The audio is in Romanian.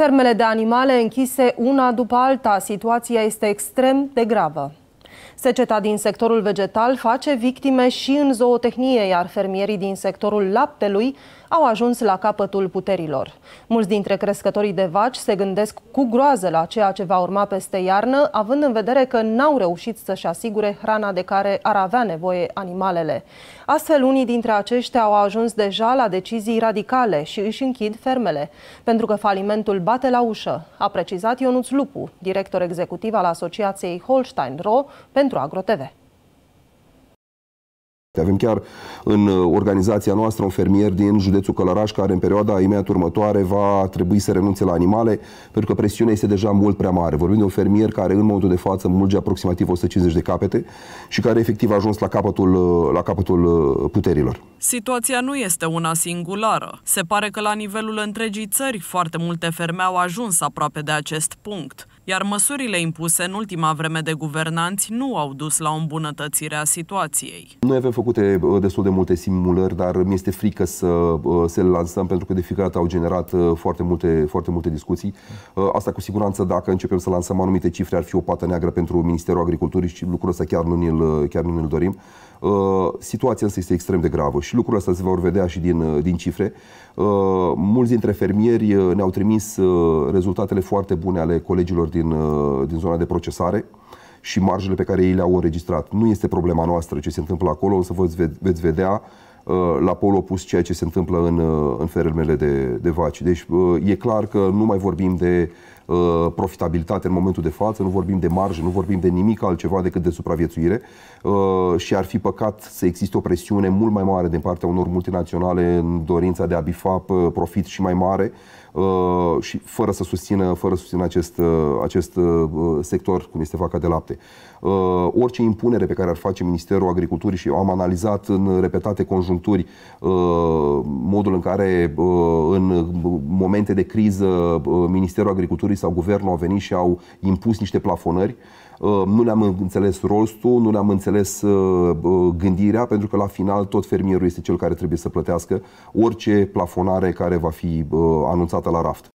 Fermele de animale închise una după alta, situația este extrem de gravă. Seceta din sectorul vegetal face victime și în zootehnie, iar fermierii din sectorul laptelui au ajuns la capătul puterilor. Mulți dintre crescătorii de vaci se gândesc cu groază la ceea ce va urma peste iarnă, având în vedere că n-au reușit să-și asigure hrana de care ar avea nevoie animalele. Astfel, unii dintre aceștia au ajuns deja la decizii radicale și își închid fermele, pentru că falimentul bate la ușă, a precizat Ionuț Lupu, director executiv al Asociației Holstein-Ro pentru AgroTV. Avem chiar în uh, organizația noastră un fermier din județul Călăraș care în perioada imediat următoare va trebui să renunțe la animale pentru că presiunea este deja mult prea mare. Vorbim de un fermier care în momentul de față mulge aproximativ 150 de capete și care efectiv a ajuns la capătul, uh, la capătul uh, puterilor. Situația nu este una singulară. Se pare că la nivelul întregii țări foarte multe ferme au ajuns aproape de acest punct iar măsurile impuse în ultima vreme de guvernanți nu au dus la o îmbunătățire a situației. Noi avem făcute uh, destul de multe simulări, dar mi este frică să, uh, se le lansăm pentru că de fiecare dată au generat uh, foarte multe, foarte multe discuții. Asta cu siguranță, dacă începem să lansăm anumite cifre, ar fi o pată neagră pentru Ministerul Agriculturii și lucrul ăsta chiar nu ne-l, nu ne dorim. Situația însă este extrem de gravă și lucrul ăsta se vor vedea și din, din cifre. Mulți dintre fermieri ne-au trimis rezultatele foarte bune ale colegilor din din, uh, din zona de procesare și marjele pe care ei le-au înregistrat. Nu este problema noastră ce se întâmplă acolo, să vă veți vedea uh, la pol opus ceea ce se întâmplă în, uh, în fermele de, de vaci. Deci e clar că nu mai vorbim de Uh, profitabilitate în momentul de față, nu vorbim de marjă, nu vorbim de nimic altceva decât de supraviețuire uh, și ar fi păcat să existe o presiune mult mai mare din partea unor multinaționale în dorința de a bifa uh, profit și mai mare și fără să susțină, fără să susțină acest, acest sector, cum este faca de lapte. Orice impunere pe care ar face Ministerul Agriculturii și eu am analizat în repetate conjuncturi modul în care în momente de criză Ministerul Agriculturii sau guvernul au venit și au impus niște plafonări. Uh, nu le-am înțeles rostul, nu le-am înțeles uh, uh, gândirea, pentru că la final tot fermierul este cel care trebuie să plătească orice plafonare care va fi anunțată la raft.